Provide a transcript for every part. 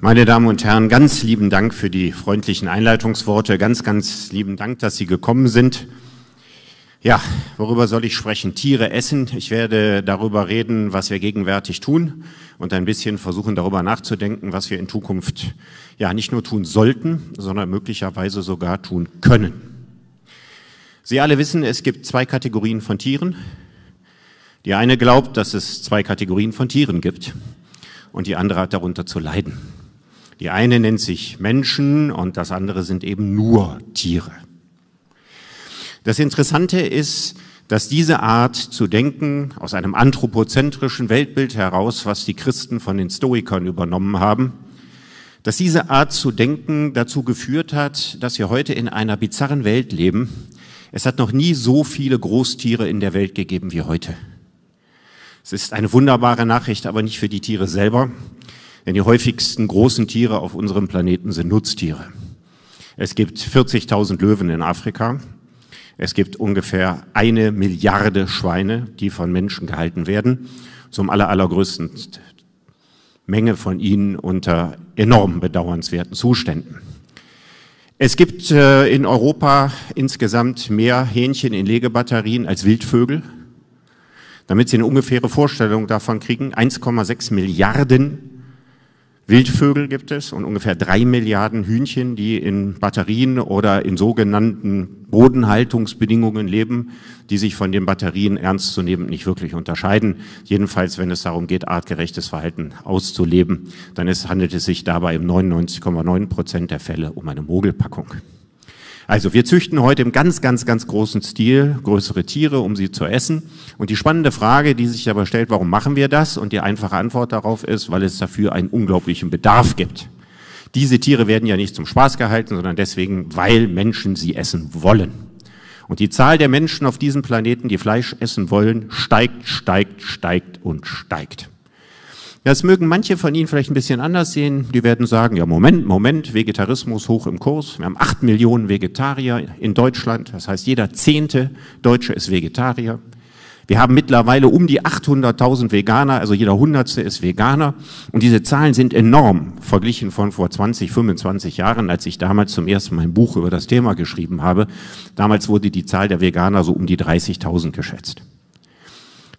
Meine Damen und Herren, ganz lieben Dank für die freundlichen Einleitungsworte. Ganz, ganz lieben Dank, dass Sie gekommen sind. Ja, worüber soll ich sprechen? Tiere essen. Ich werde darüber reden, was wir gegenwärtig tun und ein bisschen versuchen, darüber nachzudenken, was wir in Zukunft ja nicht nur tun sollten, sondern möglicherweise sogar tun können. Sie alle wissen, es gibt zwei Kategorien von Tieren. Die eine glaubt, dass es zwei Kategorien von Tieren gibt und die andere hat darunter zu leiden. Die eine nennt sich Menschen und das andere sind eben nur Tiere. Das Interessante ist, dass diese Art zu denken aus einem anthropozentrischen Weltbild heraus, was die Christen von den Stoikern übernommen haben, dass diese Art zu denken dazu geführt hat, dass wir heute in einer bizarren Welt leben. Es hat noch nie so viele Großtiere in der Welt gegeben wie heute. Es ist eine wunderbare Nachricht, aber nicht für die Tiere selber, denn die häufigsten großen Tiere auf unserem Planeten sind Nutztiere. Es gibt 40.000 Löwen in Afrika. Es gibt ungefähr eine Milliarde Schweine, die von Menschen gehalten werden. Zum aller, allergrößten Menge von ihnen unter enorm bedauernswerten Zuständen. Es gibt äh, in Europa insgesamt mehr Hähnchen in Legebatterien als Wildvögel. Damit Sie eine ungefähre Vorstellung davon kriegen, 1,6 Milliarden Wildvögel gibt es und ungefähr drei Milliarden Hühnchen, die in Batterien oder in sogenannten Bodenhaltungsbedingungen leben, die sich von den Batterien ernstzunehmend nicht wirklich unterscheiden. Jedenfalls, wenn es darum geht, artgerechtes Verhalten auszuleben, dann ist, handelt es sich dabei im 99,9 Prozent der Fälle um eine Mogelpackung. Also wir züchten heute im ganz, ganz, ganz großen Stil größere Tiere, um sie zu essen. Und die spannende Frage, die sich aber stellt, warum machen wir das? Und die einfache Antwort darauf ist, weil es dafür einen unglaublichen Bedarf gibt. Diese Tiere werden ja nicht zum Spaß gehalten, sondern deswegen, weil Menschen sie essen wollen. Und die Zahl der Menschen auf diesem Planeten, die Fleisch essen wollen, steigt, steigt, steigt und steigt. Ja, es mögen manche von Ihnen vielleicht ein bisschen anders sehen. Die werden sagen, ja, Moment, Moment, Vegetarismus hoch im Kurs. Wir haben acht Millionen Vegetarier in Deutschland. Das heißt, jeder zehnte Deutsche ist Vegetarier. Wir haben mittlerweile um die 800.000 Veganer, also jeder Hundertste ist Veganer. Und diese Zahlen sind enorm verglichen von vor 20, 25 Jahren, als ich damals zum ersten Mal ein Buch über das Thema geschrieben habe. Damals wurde die Zahl der Veganer so um die 30.000 geschätzt.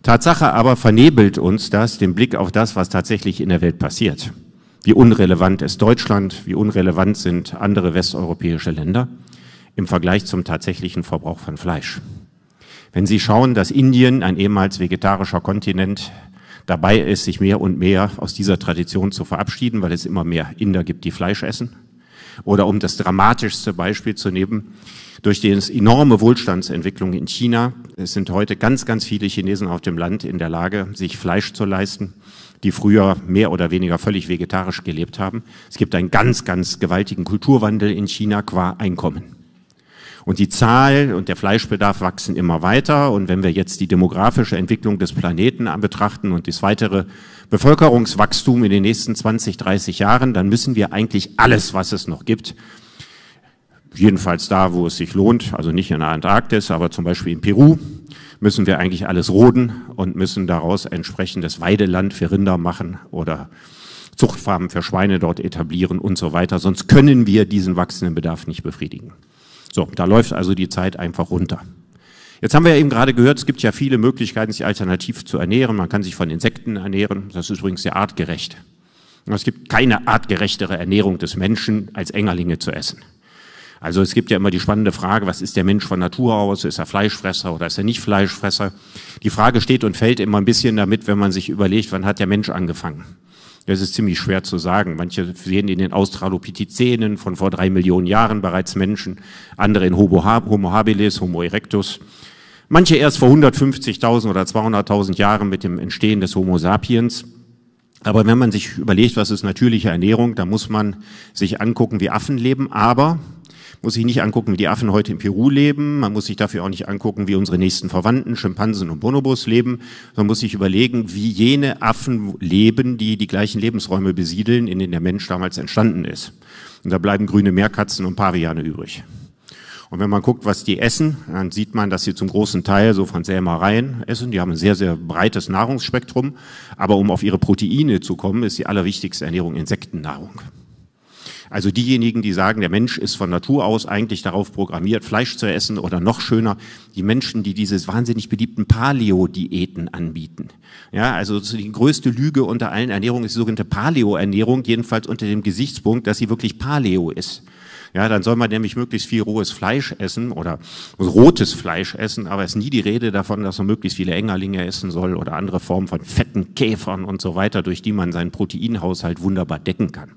Tatsache aber vernebelt uns das, den Blick auf das, was tatsächlich in der Welt passiert. Wie unrelevant ist Deutschland, wie unrelevant sind andere westeuropäische Länder im Vergleich zum tatsächlichen Verbrauch von Fleisch. Wenn Sie schauen, dass Indien, ein ehemals vegetarischer Kontinent, dabei ist, sich mehr und mehr aus dieser Tradition zu verabschieden, weil es immer mehr Inder gibt, die Fleisch essen, oder um das dramatischste Beispiel zu nehmen, durch die enorme Wohlstandsentwicklung in China Es sind heute ganz, ganz viele Chinesen auf dem Land in der Lage, sich Fleisch zu leisten, die früher mehr oder weniger völlig vegetarisch gelebt haben. Es gibt einen ganz, ganz gewaltigen Kulturwandel in China qua Einkommen. Und die Zahl und der Fleischbedarf wachsen immer weiter. Und wenn wir jetzt die demografische Entwicklung des Planeten betrachten und das weitere Bevölkerungswachstum in den nächsten 20, 30 Jahren, dann müssen wir eigentlich alles, was es noch gibt, jedenfalls da, wo es sich lohnt, also nicht in der Antarktis, aber zum Beispiel in Peru, müssen wir eigentlich alles roden und müssen daraus entsprechendes Weideland für Rinder machen oder Zuchtfarmen für Schweine dort etablieren und so weiter. Sonst können wir diesen wachsenden Bedarf nicht befriedigen. So, da läuft also die Zeit einfach runter. Jetzt haben wir ja eben gerade gehört, es gibt ja viele Möglichkeiten, sich alternativ zu ernähren. Man kann sich von Insekten ernähren. Das ist übrigens sehr artgerecht. Es gibt keine artgerechtere Ernährung des Menschen, als Engerlinge zu essen. Also es gibt ja immer die spannende Frage, was ist der Mensch von Natur aus? Ist er Fleischfresser oder ist er nicht Fleischfresser? Die Frage steht und fällt immer ein bisschen damit, wenn man sich überlegt, wann hat der Mensch angefangen? Das ist ziemlich schwer zu sagen. Manche sehen in den Australopithecinen von vor drei Millionen Jahren bereits Menschen, andere in Homo habilis, Homo erectus. Manche erst vor 150.000 oder 200.000 Jahren mit dem Entstehen des Homo sapiens. Aber wenn man sich überlegt, was ist natürliche Ernährung, dann muss man sich angucken, wie Affen leben. Aber muss sich nicht angucken, wie die Affen heute in Peru leben. Man muss sich dafür auch nicht angucken, wie unsere nächsten Verwandten, Schimpansen und Bonobos leben. Man muss sich überlegen, wie jene Affen leben, die die gleichen Lebensräume besiedeln, in denen der Mensch damals entstanden ist. Und da bleiben grüne Meerkatzen und Paviane übrig. Und wenn man guckt, was die essen, dann sieht man, dass sie zum großen Teil so von Sämereien essen. Die haben ein sehr, sehr breites Nahrungsspektrum. Aber um auf ihre Proteine zu kommen, ist die allerwichtigste Ernährung Insektennahrung. Also diejenigen, die sagen, der Mensch ist von Natur aus eigentlich darauf programmiert, Fleisch zu essen oder noch schöner, die Menschen, die diese wahnsinnig beliebten Paleo-Diäten anbieten. Ja, also die größte Lüge unter allen Ernährungen ist die sogenannte Paleo-Ernährung, jedenfalls unter dem Gesichtspunkt, dass sie wirklich Paleo ist. Ja, dann soll man nämlich möglichst viel rohes Fleisch essen oder rotes Fleisch essen, aber es ist nie die Rede davon, dass man möglichst viele Engerlinge essen soll oder andere Formen von fetten Käfern und so weiter, durch die man seinen Proteinhaushalt wunderbar decken kann.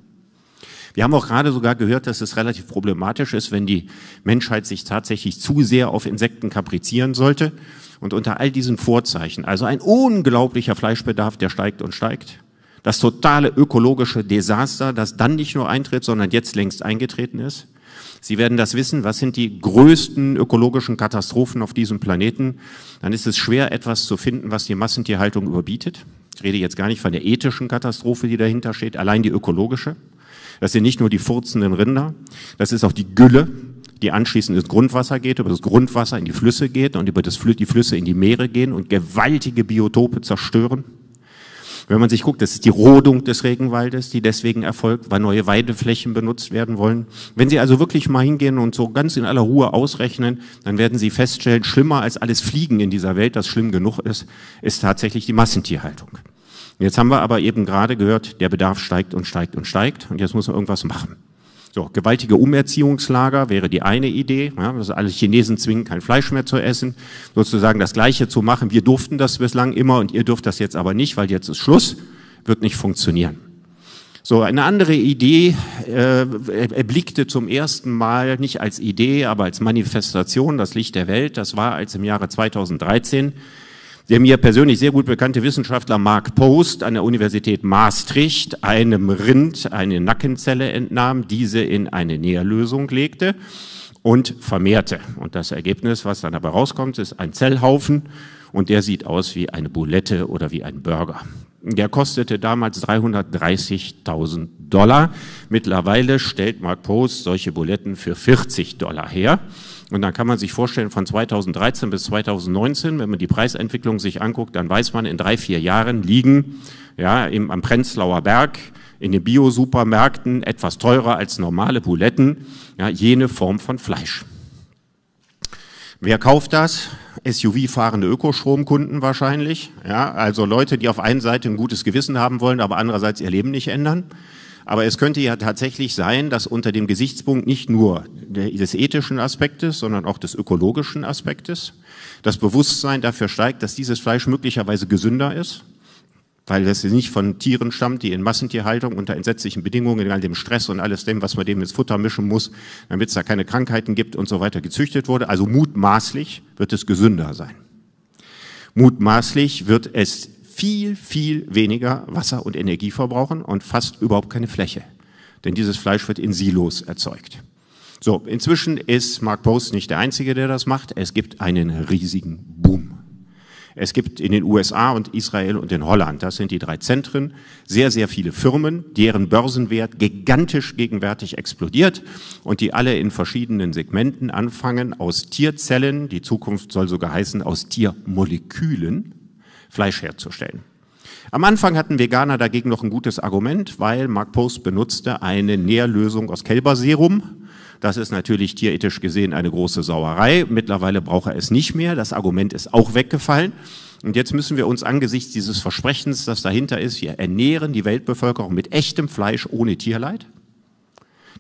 Wir haben auch gerade sogar gehört, dass es relativ problematisch ist, wenn die Menschheit sich tatsächlich zu sehr auf Insekten kaprizieren sollte. Und unter all diesen Vorzeichen, also ein unglaublicher Fleischbedarf, der steigt und steigt, das totale ökologische Desaster, das dann nicht nur eintritt, sondern jetzt längst eingetreten ist. Sie werden das wissen, was sind die größten ökologischen Katastrophen auf diesem Planeten? Dann ist es schwer, etwas zu finden, was die Massentierhaltung überbietet. Ich rede jetzt gar nicht von der ethischen Katastrophe, die dahinter steht, allein die ökologische. Das sind nicht nur die furzenden Rinder, das ist auch die Gülle, die anschließend ins Grundwasser geht, über das Grundwasser in die Flüsse geht und über das, die Flüsse in die Meere gehen und gewaltige Biotope zerstören. Wenn man sich guckt, das ist die Rodung des Regenwaldes, die deswegen erfolgt, weil neue Weideflächen benutzt werden wollen. Wenn Sie also wirklich mal hingehen und so ganz in aller Ruhe ausrechnen, dann werden Sie feststellen, schlimmer als alles Fliegen in dieser Welt, das schlimm genug ist, ist tatsächlich die Massentierhaltung. Jetzt haben wir aber eben gerade gehört, der Bedarf steigt und steigt und steigt und jetzt muss man irgendwas machen. So, gewaltige Umerziehungslager wäre die eine Idee, ja, dass alle Chinesen zwingen, kein Fleisch mehr zu essen, sozusagen das Gleiche zu machen. Wir durften das bislang immer und ihr dürft das jetzt aber nicht, weil jetzt ist Schluss, wird nicht funktionieren. So, eine andere Idee äh, erblickte zum ersten Mal nicht als Idee, aber als Manifestation das Licht der Welt. Das war als im Jahre 2013 der mir persönlich sehr gut bekannte Wissenschaftler Mark Post an der Universität Maastricht einem Rind eine Nackenzelle entnahm, diese in eine Nährlösung legte und vermehrte. Und das Ergebnis, was dann dabei rauskommt, ist ein Zellhaufen und der sieht aus wie eine Boulette oder wie ein Burger. Der kostete damals 330.000 Dollar. Mittlerweile stellt Mark Post solche Buletten für 40 Dollar her. Und dann kann man sich vorstellen, von 2013 bis 2019, wenn man die Preisentwicklung sich anguckt, dann weiß man, in drei, vier Jahren liegen ja, eben am Prenzlauer Berg in den Bio-Supermärkten etwas teurer als normale Buletten ja, jene Form von Fleisch. Wer kauft das? SUV-fahrende Ökostromkunden wahrscheinlich. Ja, also Leute, die auf einen Seite ein gutes Gewissen haben wollen, aber andererseits ihr Leben nicht ändern. Aber es könnte ja tatsächlich sein, dass unter dem Gesichtspunkt nicht nur des ethischen Aspektes, sondern auch des ökologischen Aspektes das Bewusstsein dafür steigt, dass dieses Fleisch möglicherweise gesünder ist, weil es nicht von Tieren stammt, die in Massentierhaltung unter entsetzlichen Bedingungen, in all dem Stress und alles dem, was man dem ins Futter mischen muss, damit es da keine Krankheiten gibt und so weiter gezüchtet wurde. Also mutmaßlich wird es gesünder sein. Mutmaßlich wird es viel, viel weniger Wasser und Energie verbrauchen und fast überhaupt keine Fläche. Denn dieses Fleisch wird in Silos erzeugt. So, inzwischen ist Mark Post nicht der Einzige, der das macht. Es gibt einen riesigen Boom. Es gibt in den USA und Israel und in Holland, das sind die drei Zentren, sehr, sehr viele Firmen, deren Börsenwert gigantisch gegenwärtig explodiert und die alle in verschiedenen Segmenten anfangen aus Tierzellen, die Zukunft soll sogar heißen aus Tiermolekülen, Fleisch herzustellen. Am Anfang hatten Veganer dagegen noch ein gutes Argument, weil Mark Post benutzte eine Nährlösung aus Kälberserum. Das ist natürlich tierethisch gesehen eine große Sauerei. Mittlerweile braucht er es nicht mehr. Das Argument ist auch weggefallen. Und jetzt müssen wir uns angesichts dieses Versprechens, das dahinter ist, wir ernähren die Weltbevölkerung mit echtem Fleisch ohne Tierleid,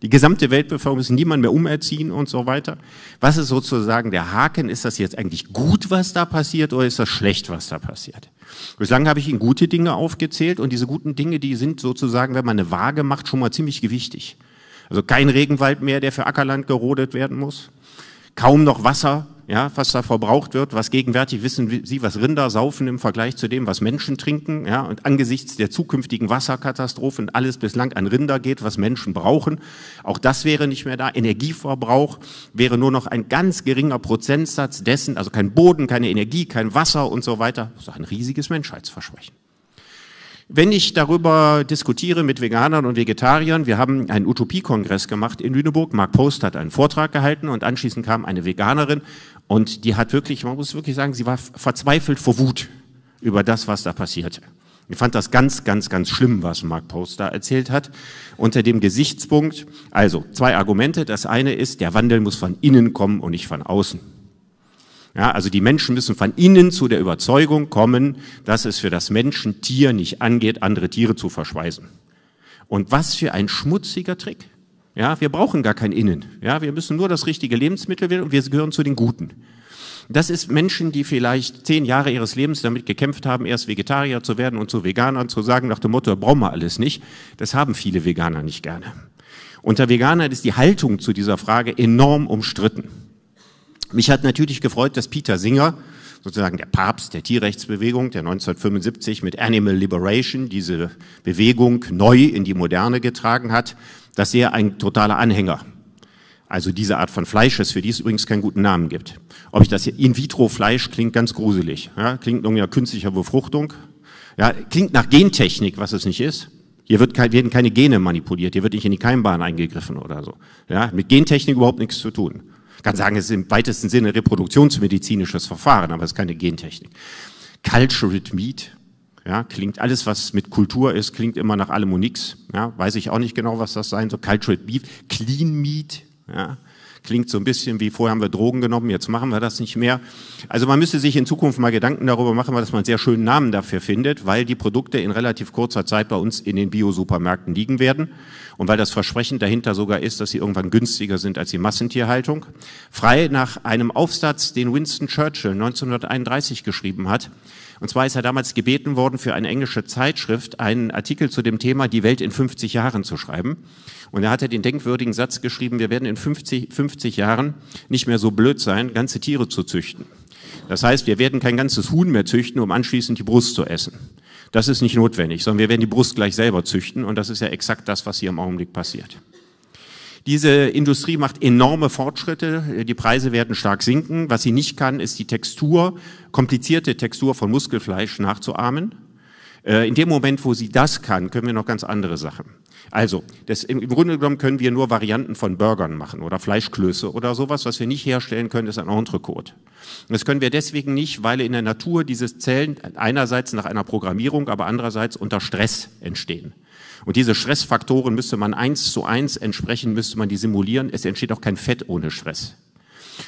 die gesamte Weltbevölkerung muss niemand mehr umerziehen und so weiter. Was ist sozusagen der Haken? Ist das jetzt eigentlich gut, was da passiert oder ist das schlecht, was da passiert? Bislang habe ich Ihnen gute Dinge aufgezählt und diese guten Dinge, die sind sozusagen, wenn man eine Waage macht, schon mal ziemlich gewichtig. Also kein Regenwald mehr, der für Ackerland gerodet werden muss. Kaum noch Wasser, ja, was da verbraucht wird, was gegenwärtig wissen Sie, was Rinder saufen im Vergleich zu dem, was Menschen trinken, ja, und angesichts der zukünftigen Wasserkatastrophen alles bislang an Rinder geht, was Menschen brauchen. Auch das wäre nicht mehr da. Energieverbrauch wäre nur noch ein ganz geringer Prozentsatz dessen, also kein Boden, keine Energie, kein Wasser und so weiter. Das ist ein riesiges Menschheitsversprechen. Wenn ich darüber diskutiere mit Veganern und Vegetariern, wir haben einen Utopiekongress gemacht in Lüneburg. Mark Post hat einen Vortrag gehalten und anschließend kam eine Veganerin und die hat wirklich, man muss wirklich sagen, sie war verzweifelt vor Wut über das, was da passierte. Ich fand das ganz, ganz, ganz schlimm, was Mark Post da erzählt hat. Unter dem Gesichtspunkt, also zwei Argumente. Das eine ist, der Wandel muss von innen kommen und nicht von außen. Ja, also die Menschen müssen von innen zu der Überzeugung kommen, dass es für das Menschentier nicht angeht, andere Tiere zu verschweißen. Und was für ein schmutziger Trick. Ja, wir brauchen gar kein Innen. Ja, wir müssen nur das richtige Lebensmittel wählen und wir gehören zu den Guten. Das ist Menschen, die vielleicht zehn Jahre ihres Lebens damit gekämpft haben, erst Vegetarier zu werden und zu Veganern zu sagen, nach dem Motto, brauchen wir alles nicht. Das haben viele Veganer nicht gerne. Unter Veganern ist die Haltung zu dieser Frage enorm umstritten. Mich hat natürlich gefreut, dass Peter Singer, sozusagen der Papst der Tierrechtsbewegung, der 1975 mit Animal Liberation diese Bewegung neu in die Moderne getragen hat, dass er ein totaler Anhänger also diese Art von Fleisches, für die es übrigens keinen guten Namen gibt. Ob ich das hier, In-vitro-Fleisch klingt ganz gruselig, ja, klingt irgendwie nach künstlicher Befruchtung, ja, klingt nach Gentechnik, was es nicht ist. Hier wird, werden keine Gene manipuliert, hier wird nicht in die Keimbahn eingegriffen oder so. Ja, mit Gentechnik überhaupt nichts zu tun kann sagen, es ist im weitesten Sinne reproduktionsmedizinisches Verfahren, aber es ist keine Gentechnik. Cultured Meat, ja, klingt alles, was mit Kultur ist, klingt immer nach allem und nix. Ja, weiß ich auch nicht genau, was das sein soll. Cultured Beef, Clean Meat, ja, klingt so ein bisschen wie vorher haben wir Drogen genommen, jetzt machen wir das nicht mehr. Also man müsste sich in Zukunft mal Gedanken darüber machen, dass man einen sehr schönen Namen dafür findet, weil die Produkte in relativ kurzer Zeit bei uns in den Bio-Supermärkten liegen werden und weil das Versprechen dahinter sogar ist, dass sie irgendwann günstiger sind als die Massentierhaltung. Frei nach einem Aufsatz, den Winston Churchill 1931 geschrieben hat. Und zwar ist er damals gebeten worden, für eine englische Zeitschrift einen Artikel zu dem Thema Die Welt in 50 Jahren zu schreiben. Und er hatte den denkwürdigen Satz geschrieben, wir werden in 50, 50 Jahren nicht mehr so blöd sein, ganze Tiere zu züchten. Das heißt, wir werden kein ganzes Huhn mehr züchten, um anschließend die Brust zu essen. Das ist nicht notwendig, sondern wir werden die Brust gleich selber züchten und das ist ja exakt das, was hier im Augenblick passiert. Diese Industrie macht enorme Fortschritte, die Preise werden stark sinken. Was sie nicht kann, ist die Textur, komplizierte Textur von Muskelfleisch nachzuahmen. Äh, in dem Moment, wo sie das kann, können wir noch ganz andere Sachen. Also, das, im, Grunde genommen können wir nur Varianten von Burgern machen oder Fleischklöße oder sowas. Was wir nicht herstellen können, ist ein Entrecote. Das können wir deswegen nicht, weil in der Natur diese Zellen einerseits nach einer Programmierung, aber andererseits unter Stress entstehen. Und diese Stressfaktoren müsste man eins zu eins entsprechend, müsste man die simulieren. Es entsteht auch kein Fett ohne Stress.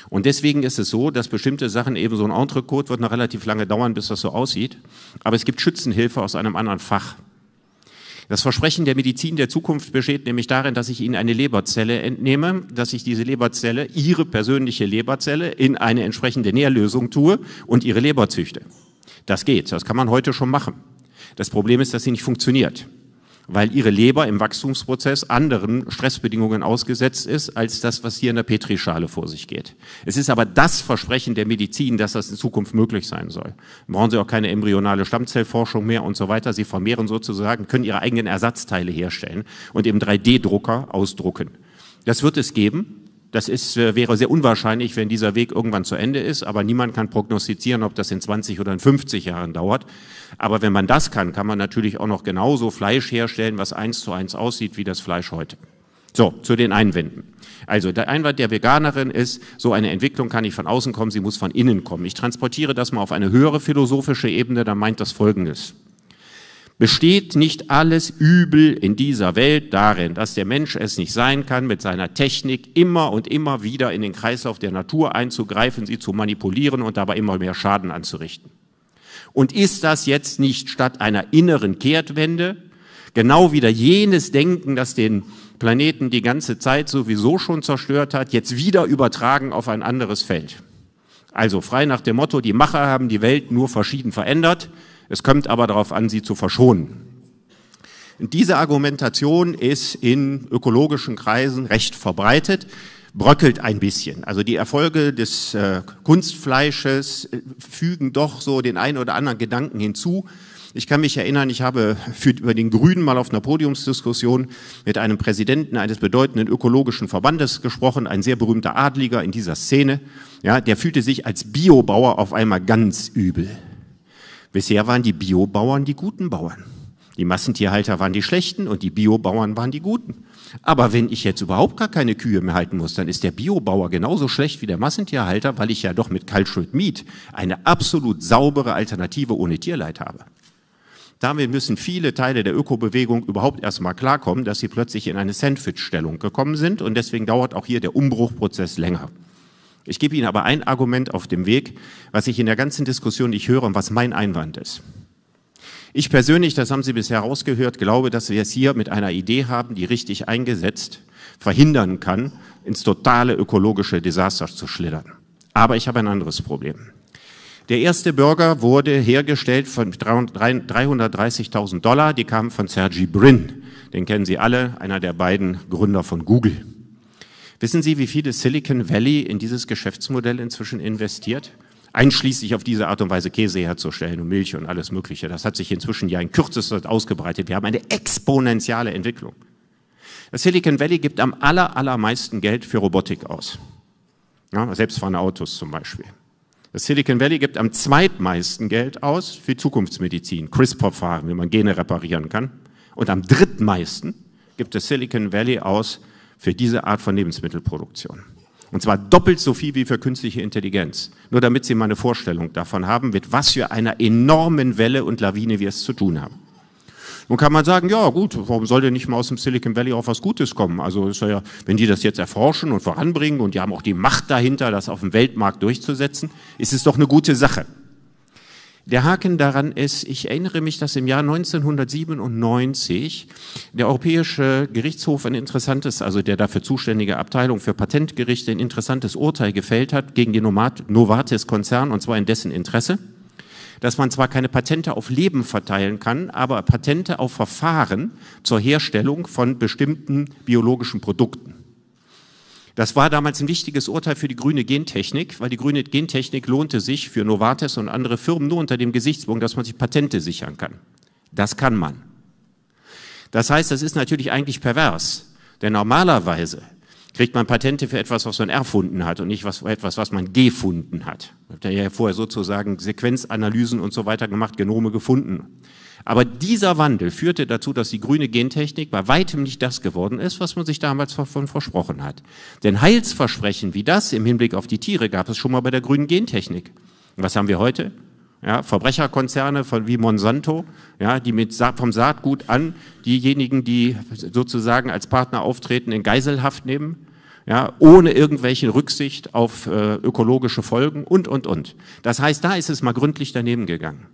Und deswegen ist es so, dass bestimmte Sachen, eben so ein Entrecote wird noch relativ lange dauern, bis das so aussieht. Aber es gibt Schützenhilfe aus einem anderen Fach. Das Versprechen der Medizin der Zukunft besteht nämlich darin, dass ich Ihnen eine Leberzelle entnehme, dass ich diese Leberzelle, Ihre persönliche Leberzelle, in eine entsprechende Nährlösung tue und Ihre Leber züchte. Das geht, das kann man heute schon machen. Das Problem ist, dass sie nicht funktioniert weil ihre Leber im Wachstumsprozess anderen Stressbedingungen ausgesetzt ist, als das, was hier in der Petrischale vor sich geht. Es ist aber das Versprechen der Medizin, dass das in Zukunft möglich sein soll. brauchen Sie auch keine embryonale Stammzellforschung mehr und so weiter. Sie vermehren sozusagen, können Ihre eigenen Ersatzteile herstellen und im 3D-Drucker ausdrucken. Das wird es geben. Das ist, äh, wäre sehr unwahrscheinlich, wenn dieser Weg irgendwann zu Ende ist, aber niemand kann prognostizieren, ob das in 20 oder in 50 Jahren dauert. Aber wenn man das kann, kann man natürlich auch noch genauso Fleisch herstellen, was eins zu eins aussieht wie das Fleisch heute. So, zu den Einwänden. Also der Einwand der Veganerin ist, so eine Entwicklung kann nicht von außen kommen, sie muss von innen kommen. Ich transportiere das mal auf eine höhere philosophische Ebene, da meint das Folgendes. Besteht nicht alles Übel in dieser Welt darin, dass der Mensch es nicht sein kann, mit seiner Technik immer und immer wieder in den Kreislauf der Natur einzugreifen, sie zu manipulieren und dabei immer mehr Schaden anzurichten? Und ist das jetzt nicht statt einer inneren Kehrtwende genau wieder jenes Denken, das den Planeten die ganze Zeit sowieso schon zerstört hat, jetzt wieder übertragen auf ein anderes Feld? Also frei nach dem Motto, die Macher haben die Welt nur verschieden verändert. Es kommt aber darauf an, sie zu verschonen. Und diese Argumentation ist in ökologischen Kreisen recht verbreitet, bröckelt ein bisschen. Also die Erfolge des äh, Kunstfleisches äh, fügen doch so den einen oder anderen Gedanken hinzu. Ich kann mich erinnern, ich habe für, über den Grünen mal auf einer Podiumsdiskussion mit einem Präsidenten eines bedeutenden ökologischen Verbandes gesprochen, ein sehr berühmter Adliger in dieser Szene. Ja, der fühlte sich als Biobauer auf einmal ganz übel. Bisher waren die Biobauern die guten Bauern. Die Massentierhalter waren die schlechten und die Biobauern waren die guten. Aber wenn ich jetzt überhaupt gar keine Kühe mehr halten muss, dann ist der Biobauer genauso schlecht wie der Massentierhalter, weil ich ja doch mit Kaltschuld Miet eine absolut saubere Alternative ohne Tierleid habe. Damit müssen viele Teile der Ökobewegung überhaupt erstmal klarkommen, dass sie plötzlich in eine Sandwich-Stellung gekommen sind und deswegen dauert auch hier der Umbruchprozess länger. Ich gebe Ihnen aber ein Argument auf dem Weg, was ich in der ganzen Diskussion nicht höre und was mein Einwand ist. Ich persönlich, das haben Sie bisher rausgehört, glaube, dass wir es hier mit einer Idee haben, die richtig eingesetzt verhindern kann, ins totale ökologische Desaster zu schlittern. Aber ich habe ein anderes Problem. Der erste Bürger wurde hergestellt von 330.000 Dollar. Die kamen von Sergi Brin. Den kennen Sie alle, einer der beiden Gründer von Google. Wissen Sie, wie viel das Silicon Valley in dieses Geschäftsmodell inzwischen investiert? Einschließlich auf diese Art und Weise Käse herzustellen und Milch und alles Mögliche. Das hat sich inzwischen ja in kürzester Zeit ausgebreitet. Wir haben eine exponentielle Entwicklung. Das Silicon Valley gibt am aller, allermeisten Geld für Robotik aus. Ja, selbstfahrende Autos zum Beispiel. Das Silicon Valley gibt am zweitmeisten Geld aus für Zukunftsmedizin, crispr fahren wie man Gene reparieren kann. Und am drittmeisten gibt das Silicon Valley aus für diese Art von Lebensmittelproduktion. Und zwar doppelt so viel wie für künstliche Intelligenz. Nur damit Sie mal eine Vorstellung davon haben, mit was für einer enormen Welle und Lawine wir es zu tun haben. Nun kann man sagen, ja gut, warum soll denn nicht mal aus dem Silicon Valley auch was Gutes kommen? Also ist ja, wenn die das jetzt erforschen und voranbringen und die haben auch die Macht dahinter, das auf dem Weltmarkt durchzusetzen, ist es doch eine gute Sache. Der Haken daran ist, ich erinnere mich, dass im Jahr 1997 der Europäische Gerichtshof ein interessantes, also der dafür zuständige Abteilung für Patentgerichte, ein interessantes Urteil gefällt hat gegen den Novartis-Konzern und zwar in dessen Interesse, dass man zwar keine Patente auf Leben verteilen kann, aber Patente auf Verfahren zur Herstellung von bestimmten biologischen Produkten. Das war damals ein wichtiges Urteil für die grüne Gentechnik, weil die grüne Gentechnik lohnte sich für Novartis und andere Firmen nur unter dem Gesichtspunkt, dass man sich Patente sichern kann. Das kann man. Das heißt, das ist natürlich eigentlich pervers, denn normalerweise kriegt man Patente für etwas, was man erfunden hat und nicht was, etwas, was man gefunden hat. Ich habe ja vorher sozusagen Sequenzanalysen und so weiter gemacht, Genome gefunden. Aber dieser Wandel führte dazu, dass die grüne Gentechnik bei weitem nicht das geworden ist, was man sich damals davon versprochen hat. Denn Heilsversprechen wie das im Hinblick auf die Tiere gab es schon mal bei der grünen Gentechnik. was haben wir heute? Ja, Verbrecherkonzerne von, wie Monsanto, ja, die mit, vom Saatgut an diejenigen, die sozusagen als Partner auftreten, in Geiselhaft nehmen, ja, ohne irgendwelche Rücksicht auf äh, ökologische Folgen und, und, und. Das heißt, da ist es mal gründlich daneben gegangen.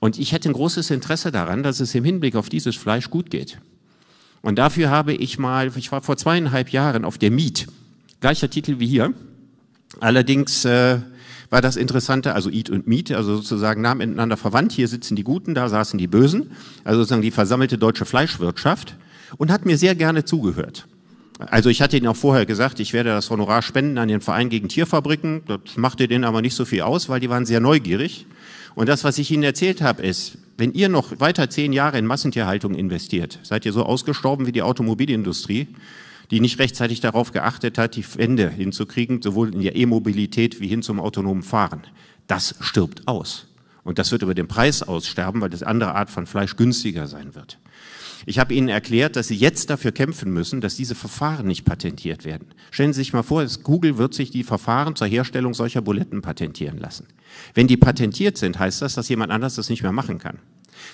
Und ich hätte ein großes Interesse daran, dass es im Hinblick auf dieses Fleisch gut geht. Und dafür habe ich mal, ich war vor zweieinhalb Jahren auf der Meet, gleicher Titel wie hier. Allerdings äh, war das Interessante, also Eat und Meet, also sozusagen Namen miteinander verwandt. Hier sitzen die Guten, da saßen die Bösen, also sozusagen die versammelte deutsche Fleischwirtschaft und hat mir sehr gerne zugehört. Also ich hatte Ihnen auch vorher gesagt, ich werde das Honorar spenden an den Verein gegen Tierfabriken. Das machte denen aber nicht so viel aus, weil die waren sehr neugierig. Und das, was ich Ihnen erzählt habe, ist, wenn ihr noch weiter zehn Jahre in Massentierhaltung investiert, seid ihr so ausgestorben wie die Automobilindustrie, die nicht rechtzeitig darauf geachtet hat, die Wende hinzukriegen, sowohl in der E-Mobilität wie hin zum autonomen Fahren. Das stirbt aus. Und das wird über den Preis aussterben, weil das andere Art von Fleisch günstiger sein wird. Ich habe Ihnen erklärt, dass Sie jetzt dafür kämpfen müssen, dass diese Verfahren nicht patentiert werden. Stellen Sie sich mal vor, Google wird sich die Verfahren zur Herstellung solcher Buletten patentieren lassen. Wenn die patentiert sind, heißt das, dass jemand anders das nicht mehr machen kann.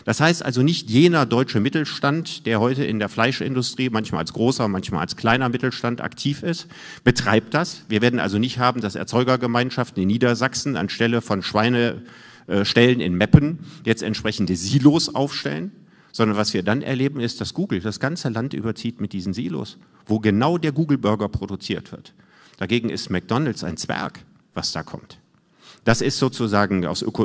Das heißt also nicht jener deutsche Mittelstand, der heute in der Fleischindustrie manchmal als großer, manchmal als kleiner Mittelstand aktiv ist, betreibt das. Wir werden also nicht haben, dass Erzeugergemeinschaften in Niedersachsen anstelle von Schweineställen in Meppen jetzt entsprechende Silos aufstellen. Sondern was wir dann erleben, ist, dass Google das ganze Land überzieht mit diesen Silos, wo genau der Google-Burger produziert wird. Dagegen ist McDonald's ein Zwerg, was da kommt. Das ist sozusagen aus öko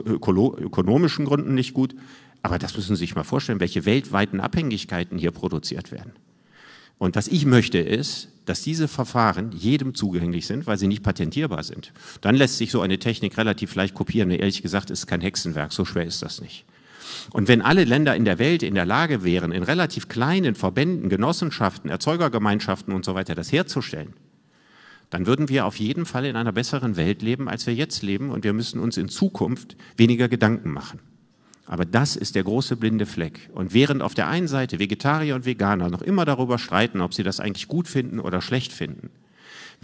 ökonomischen Gründen nicht gut, aber das müssen Sie sich mal vorstellen, welche weltweiten Abhängigkeiten hier produziert werden. Und was ich möchte ist, dass diese Verfahren jedem zugänglich sind, weil sie nicht patentierbar sind. Dann lässt sich so eine Technik relativ leicht kopieren. Ehrlich gesagt, ist kein Hexenwerk, so schwer ist das nicht. Und wenn alle Länder in der Welt in der Lage wären, in relativ kleinen Verbänden, Genossenschaften, Erzeugergemeinschaften und so weiter das herzustellen, dann würden wir auf jeden Fall in einer besseren Welt leben, als wir jetzt leben und wir müssen uns in Zukunft weniger Gedanken machen. Aber das ist der große blinde Fleck. Und während auf der einen Seite Vegetarier und Veganer noch immer darüber streiten, ob sie das eigentlich gut finden oder schlecht finden,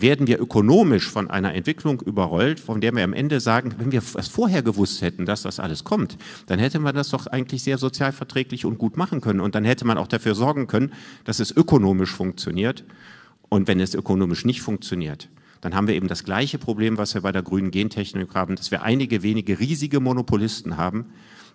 werden wir ökonomisch von einer Entwicklung überrollt, von der wir am Ende sagen, wenn wir es vorher gewusst hätten, dass das alles kommt, dann hätte man das doch eigentlich sehr sozialverträglich und gut machen können. Und dann hätte man auch dafür sorgen können, dass es ökonomisch funktioniert. Und wenn es ökonomisch nicht funktioniert, dann haben wir eben das gleiche Problem, was wir bei der grünen Gentechnik haben, dass wir einige wenige riesige Monopolisten haben,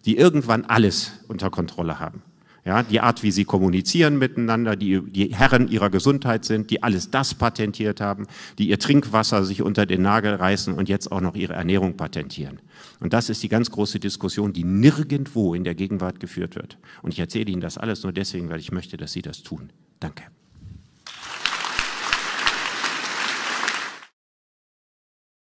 die irgendwann alles unter Kontrolle haben ja, die Art, wie sie kommunizieren miteinander, die, die Herren ihrer Gesundheit sind, die alles das patentiert haben, die ihr Trinkwasser sich unter den Nagel reißen und jetzt auch noch ihre Ernährung patentieren. Und das ist die ganz große Diskussion, die nirgendwo in der Gegenwart geführt wird. Und ich erzähle Ihnen das alles nur deswegen, weil ich möchte, dass Sie das tun. Danke.